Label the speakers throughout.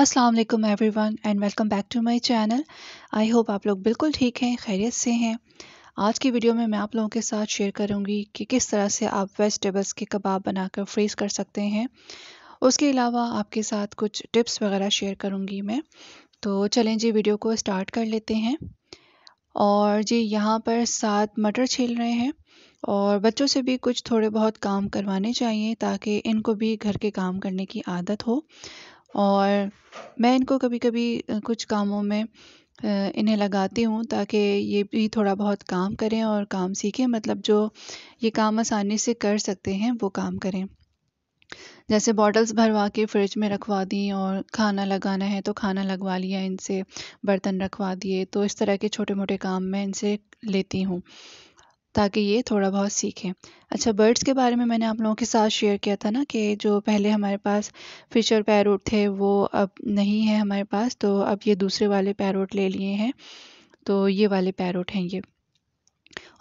Speaker 1: अस्सलाम वालेकुम everyone and welcome back to my channel I hope आप लोग बिल्कुल ठीक हैं खैरियत से हैं आज की वीडियो में मैं आप लोगों के साथ शेयर करूंगी कि किस तरह से आप वेजिटेबल्स के कबाब बनाकर फ्रीज़ कर सकते हैं उसके अलावा आपके साथ कुछ टिप्स वगैरह शेयर करूंगी मैं तो चलें जी वीडियो को स्टार्ट कर लेते हैं और जी यहाँ पर सात मटर छील रहे हैं और बच्चों से भी कुछ थोड़े बहुत काम करवाने चाहिए ताकि इनको भी घर के काम करने की आदत हो और मैं इनको कभी कभी कुछ कामों में इन्हें लगाती हूँ ताकि ये भी थोड़ा बहुत काम करें और काम सीखें मतलब जो ये काम आसानी से कर सकते हैं वो काम करें जैसे बॉटल्स भरवा के फ्रिज में रखवा दी और खाना लगाना है तो खाना लगवा लिया इनसे बर्तन रखवा दिए तो इस तरह के छोटे मोटे काम मैं इनसे लेती हूँ ताकि ये थोड़ा बहुत सीखें अच्छा बर्ड्स के बारे में मैंने आप लोगों के साथ शेयर किया था ना कि जो पहले हमारे पास फिशर पैरोट थे वो अब नहीं है हमारे पास तो अब ये दूसरे वाले पैरोट ले लिए हैं तो ये वाले पैरोट हैं ये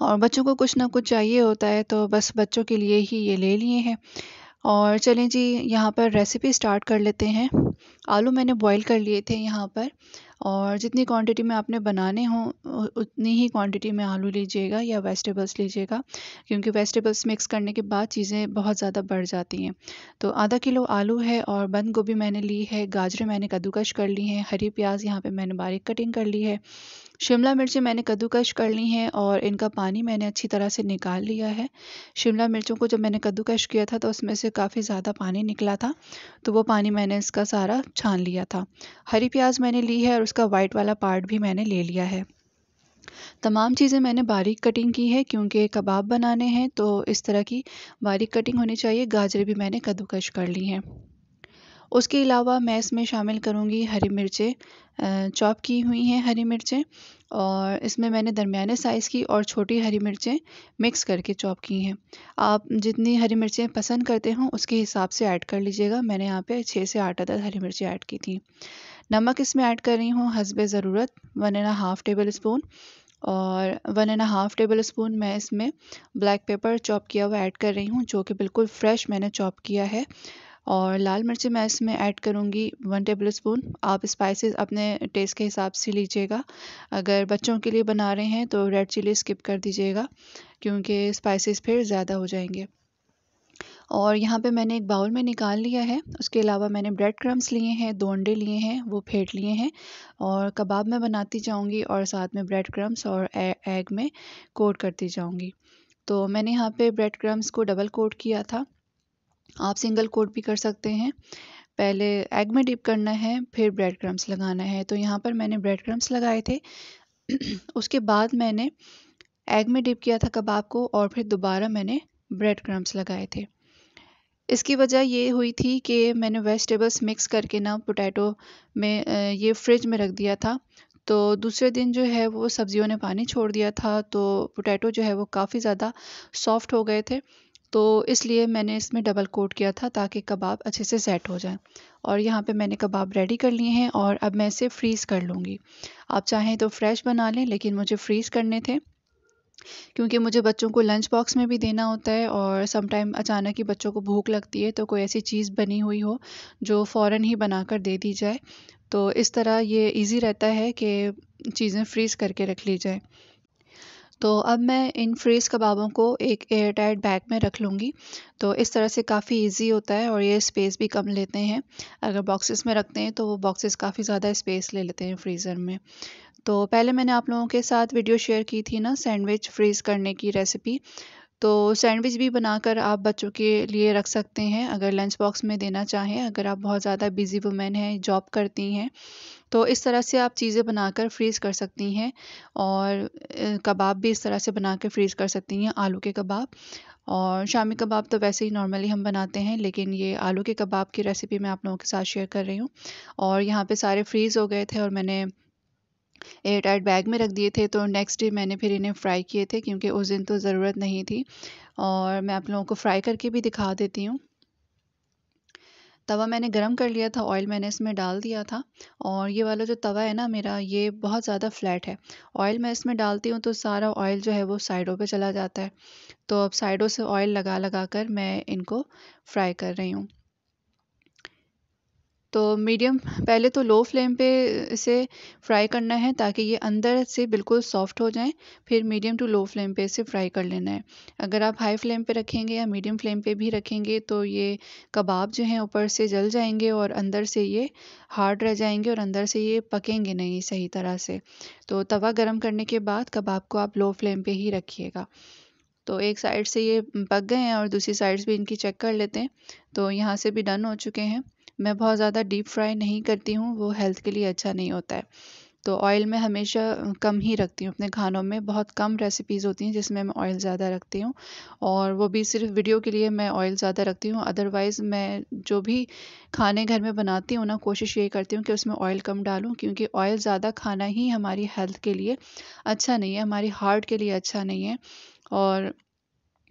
Speaker 1: और बच्चों को कुछ ना कुछ चाहिए होता है तो बस बच्चों के लिए ही ये ले लिए हैं और चलें जी यहाँ पर रेसिपी स्टार्ट कर लेते हैं आलू मैंने बॉईल कर लिए थे यहाँ पर और जितनी क्वांटिटी में आपने बनाने हों उतनी ही क्वांटिटी में आलू लीजिएगा या वेजिटेबल्स लीजिएगा क्योंकि वेजिटेबल्स मिक्स करने के बाद चीज़ें बहुत ज़्यादा बढ़ जाती हैं तो आधा किलो आलू है और बंद गोभी मैंने ली है गाजरें मैंने कद्दूकश कर ली हैं हरी प्याज यहाँ पर मैंने बारीक कटिंग कर ली है शिमला मिर्चें मैंने कद्दूकश कर ली हैं और इनका पानी मैंने अच्छी तरह से निकाल लिया है शिमला मिर्चों को जब मैंने कद्दूकश किया था तो उसमें से काफ़ी ज़्यादा पानी निकला था तो वो पानी मैंने इसका सारा सारा छान लिया था हरी प्याज मैंने ली है और उसका वाइट वाला पार्ट भी मैंने ले लिया है तमाम चीज़ें मैंने बारीक कटिंग की है क्योंकि कबाब बनाने हैं तो इस तरह की बारीक कटिंग होनी चाहिए गाजरें भी मैंने कद्दूकश कर ली हैं उसके अलावा मैं इसमें शामिल करूँगी हरी मिर्चें चॉप की हुई हैं हरी मिर्चें और इसमें मैंने दरमियाने साइज़ की और छोटी हरी मिर्चें मिक्स करके चॉप की हैं आप जितनी हरी मिर्चें पसंद करते हों उसके हिसाब से ऐड कर लीजिएगा मैंने यहाँ पे छः से आठ अदद हरी मिर्चें ऐड की थी नमक इसमें ऐड कर रही हूँ हसब ज़रूरत one and half tablespoon और one and half tablespoon मैं इसमें ब्लैक पेपर चॉप किया हुआ ऐड कर रही हूँ जो कि बिल्कुल फ्रेश मैंने चॉप किया है और लाल मिर्ची मैं इसमें ऐड करूँगी वन टेबल स्पून आप स्पाइसेस अपने टेस्ट के हिसाब से लीजिएगा अगर बच्चों के लिए बना रहे हैं तो रेड चिली स्किप कर दीजिएगा क्योंकि स्पाइसेस फिर ज़्यादा हो जाएंगे और यहाँ पे मैंने एक बाउल में निकाल लिया है उसके अलावा मैंने ब्रेड क्रम्स लिए हैं दो अंडे लिए हैं वो फेंट लिए हैं और कबाब में बनाती जाऊँगी और साथ में ब्रेड क्रम्स और एग में कोट करती जाऊँगी तो मैंने यहाँ पे ब्रेड क्रम्स को डबल कोट किया था आप सिंगल कोट भी कर सकते हैं पहले एग में डिप करना है फिर ब्रेड क्रम्स लगाना है तो यहाँ पर मैंने ब्रेड क्रम्स लगाए थे उसके बाद मैंने एग में डिप किया था कबाब को और फिर दोबारा मैंने ब्रेड क्रम्स लगाए थे इसकी वजह ये हुई थी कि मैंने वेजिटेबल्स मिक्स करके ना पोटैटो में ये फ्रिज में रख दिया था तो दूसरे दिन जो है वो सब्जियों ने पानी छोड़ दिया था तो पोटैटो जो है वो काफ़ी ज़्यादा सॉफ्ट हो गए थे तो इसलिए मैंने इसमें डबल कोट किया था ताकि कबाब अच्छे से सेट हो जाए और यहाँ पे मैंने कबाब रेडी कर लिए हैं और अब मैं इसे फ्रीज़ कर लूँगी आप चाहें तो फ्रेश बना लें लेकिन मुझे फ्रीज़ करने थे क्योंकि मुझे बच्चों को लंच बॉक्स में भी देना होता है और समटाइम अचानक ही बच्चों को भूख लगती है तो कोई ऐसी चीज़ बनी हुई हो जो फ़ौर ही बनाकर दे दी जाए तो इस तरह ये इजी रहता है कि चीज़ें फ्रीज़ करके रख ली जाए तो अब मैं इन फ्रीज़ कबाबों को एक एयर टाइट बैग में रख लूँगी तो इस तरह से काफ़ी इजी होता है और ये स्पेस भी कम लेते हैं अगर बॉक्सेस में रखते हैं तो वो बॉक्सेस काफ़ी ज़्यादा स्पेस ले लेते हैं फ्रीज़र में तो पहले मैंने आप लोगों के साथ वीडियो शेयर की थी ना सैंडविच फ्रीज़ करने की रेसिपी तो सैंडविच भी बनाकर आप बच्चों के लिए रख सकते हैं अगर लंच बॉक्स में देना चाहें अगर आप बहुत ज़्यादा बिजी वुमेन हैं जॉब करती हैं तो इस तरह से आप चीज़ें बनाकर फ्रीज़ कर सकती हैं और कबाब भी इस तरह से बना कर फ्रीज़ कर सकती हैं आलू के कबाब और शामी कबाब तो वैसे ही नॉर्मली हम बनाते हैं लेकिन ये आलू के कबाब की रेसिपी मैं आप लोगों के साथ शेयर कर रही हूँ और यहाँ पे सारे फ्रीज़ हो गए थे और मैंने एयर टाइट बैग में रख दिए थे तो नेक्स्ट डे मैंने फिर इन्हें फ्राई किए थे क्योंकि उस दिन तो ज़रूरत नहीं थी और मैं आप लोगों को फ्राई करके भी दिखा देती हूँ तवा मैंने गरम कर लिया था ऑयल मैंने इसमें डाल दिया था और ये वाला जो तवा है ना मेरा ये बहुत ज़्यादा फ्लैट है ऑयल मैं इसमें डालती हूँ तो सारा ऑयल जो है वो साइडों पे चला जाता है तो अब साइडों से ऑयल लगा लगा कर मैं इनको फ्राई कर रही हूँ तो मीडियम पहले तो लो फ्लेम पे इसे फ्राई करना है ताकि ये अंदर से बिल्कुल सॉफ्ट हो जाए फिर मीडियम टू लो फ्लेम पे इसे फ्राई कर लेना है अगर आप हाई फ्लेम पे रखेंगे या मीडियम फ्लेम पे भी रखेंगे तो ये कबाब जो हैं ऊपर से जल जाएंगे और अंदर से ये हार्ड रह जाएंगे और अंदर से ये पकेंगे नहीं सही तरह से तो तवा गर्म करने के बाद कबाब को आप लो फ्लेम पर ही रखिएगा तो एक साइड से ये पक गए हैं और दूसरी साइड भी इनकी चेक कर लेते हैं तो यहाँ से भी डन हो चुके हैं मैं बहुत ज़्यादा डीप फ्राई नहीं करती हूँ वो हेल्थ के लिए अच्छा नहीं होता है तो ऑयल मैं हमेशा कम ही रखती हूँ अपने खानों में बहुत कम रेसिपीज़ होती हैं जिसमें मैं ऑयल ज़्यादा रखती हूँ और वो भी सिर्फ वीडियो के लिए मैं ऑयल ज़्यादा रखती हूँ अदरवाइज़ मैं जो भी खाने घर में बनाती हूँ ना कोशिश ये करती हूँ कि उसमें ऑयल कम डालूँ क्योंकि ऑयल ज़्यादा खाना ही हमारी हेल्थ के लिए अच्छा नहीं है हमारी हार्ट के लिए अच्छा नहीं है और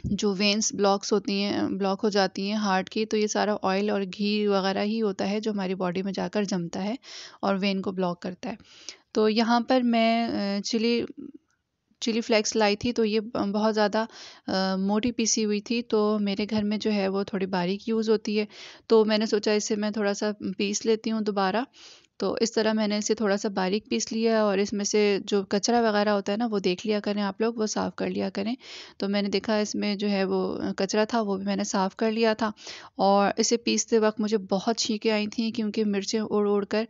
Speaker 1: जो वेंस ब्लॉक्स होती हैं ब्लॉक हो जाती हैं हार्ट की तो ये सारा ऑयल और घी वगैरह ही होता है जो हमारी बॉडी में जाकर जमता है और वेन को ब्लॉक करता है तो यहाँ पर मैं चिली चिली फ्लेक्स लाई थी तो ये बहुत ज़्यादा मोटी पीसी हुई थी तो मेरे घर में जो है वो थोड़ी बारीक यूज़ होती है तो मैंने सोचा इसे मैं थोड़ा सा पीस लेती हूँ दोबारा तो इस तरह मैंने इसे थोड़ा सा बारीक पीस लिया और इसमें से जो कचरा वगैरह होता है ना वो देख लिया करें आप लोग वो साफ़ कर लिया करें तो मैंने देखा इसमें जो है वो कचरा था वो भी मैंने साफ़ कर लिया था और इसे पीसते वक्त मुझे बहुत छींकें आई थी क्योंकि मिर्चें उड़ उड़ कर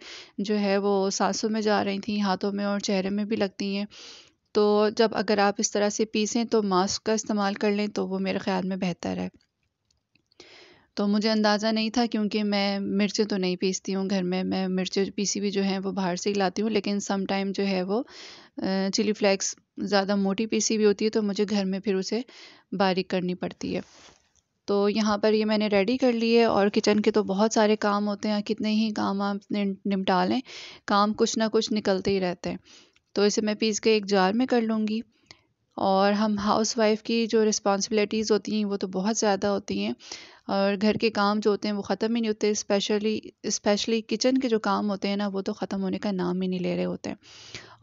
Speaker 1: जो है वो सांसों में जा रही थी हाथों में और चेहरे में भी लगती हैं तो जब अगर आप इस तरह से पीसें तो मास्क का इस्तेमाल कर लें तो वो मेरे ख्याल में बेहतर है तो मुझे अंदाज़ा नहीं था क्योंकि मैं मिर्चें तो नहीं पीसती हूँ घर में मैं मिर्चें पीसी भी जो हैं वो बाहर से ही लाती हूँ लेकिन सम टाइम जो है वो चिली फ्लेक्स ज़्यादा मोटी पीसी हुई होती है तो मुझे घर में फिर उसे बारीक करनी पड़ती है तो यहाँ पर ये मैंने रेडी कर लिए और किचन के तो बहुत सारे काम होते हैं कितने ही काम आप निपटा लें काम कुछ ना कुछ निकलते ही रहते हैं तो इसे मैं पीस के एक जार में कर लूँगी और हम हाउस वाइफ की जो रिस्पॉन्सिबिलिटीज़ होती हैं वो तो बहुत ज़्यादा होती हैं और घर के काम जो होते हैं वो ख़त्म ही नहीं होते स्पेशली स्पेशली किचन के जो काम होते हैं ना वो तो ख़त्म होने का नाम ही नहीं ले रहे होते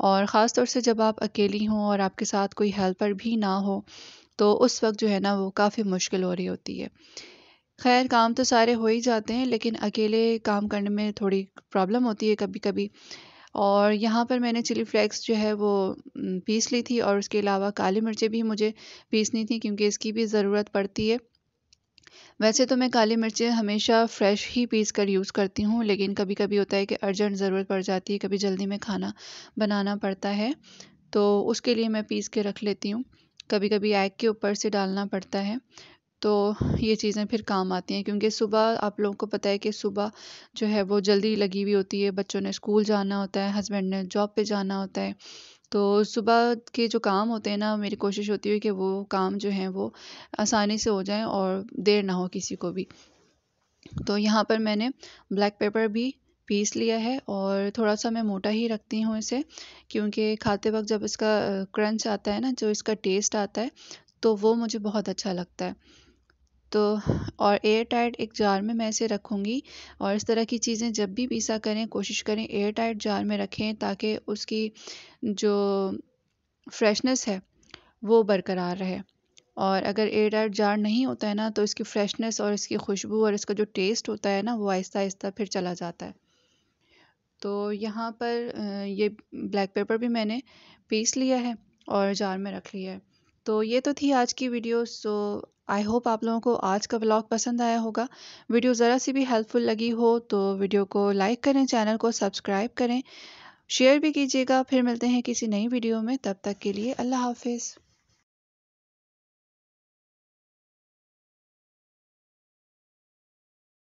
Speaker 1: और ख़ास तौर से जब आप अकेली हों और आपके साथ कोई हेल्पर भी ना हो तो उस वक्त जो है ना वो काफ़ी मुश्किल हो रही होती है खैर काम तो सारे हो ही जाते हैं लेकिन अकेले काम करने में थोड़ी प्रॉब्लम होती है कभी कभी और यहाँ पर मैंने चिली फ्लेक्स जो है वो पीस ली थी और उसके अलावा काली मिर्चें भी मुझे पीसनी थी क्योंकि इसकी भी ज़रूरत पड़ती है वैसे तो मैं काली मिर्चें हमेशा फ्रेश ही पीस कर यूज़ करती हूँ लेकिन कभी कभी होता है कि अर्जेंट ज़रूरत पड़ जाती है कभी जल्दी में खाना बनाना पड़ता है तो उसके लिए मैं पीस के रख लेती हूँ कभी कभी एग के ऊपर से डालना पड़ता है तो ये चीज़ें फिर काम आती हैं क्योंकि सुबह आप लोगों को पता है कि सुबह जो है वो जल्दी लगी हुई होती है बच्चों ने स्कूल जाना होता है हस्बैंड ने जॉब पे जाना होता है तो सुबह के जो काम होते हैं ना मेरी कोशिश होती है कि वो काम जो हैं वो आसानी से हो जाएं और देर ना हो किसी को भी तो यहाँ पर मैंने ब्लैक पेपर भी पीस लिया है और थोड़ा सा मैं मोटा ही रखती हूँ इसे क्योंकि खाते वक्त जब इसका क्रंच आता है ना जो इसका टेस्ट आता है तो वो मुझे बहुत अच्छा लगता है तो और एयर टाइट एक जार में मैं इसे रखूँगी और इस तरह की चीज़ें जब भी पीसा करें कोशिश करें एयर टाइट जार में रखें ताकि उसकी जो फ्रेशनेस है वो बरकरार रहे और अगर एयर टाइट जार नहीं होता है ना तो इसकी फ्रेशनेस और इसकी खुशबू और इसका जो टेस्ट होता है ना वो आहिस्ता आहिस्ता फिर चला जाता है तो यहाँ पर ये ब्लैक पेपर भी मैंने पीस लिया है और जार में रख लिया है तो ये तो थी आज की वीडियो सो आई होप आप लोगों को आज का ब्लॉग पसंद आया होगा वीडियो ज़रा सी भी हेल्पफुल लगी हो तो वीडियो को लाइक करें चैनल को सब्सक्राइब करें शेयर भी कीजिएगा फिर मिलते हैं किसी नई वीडियो में तब तक के लिए अल्लाह हाफिज़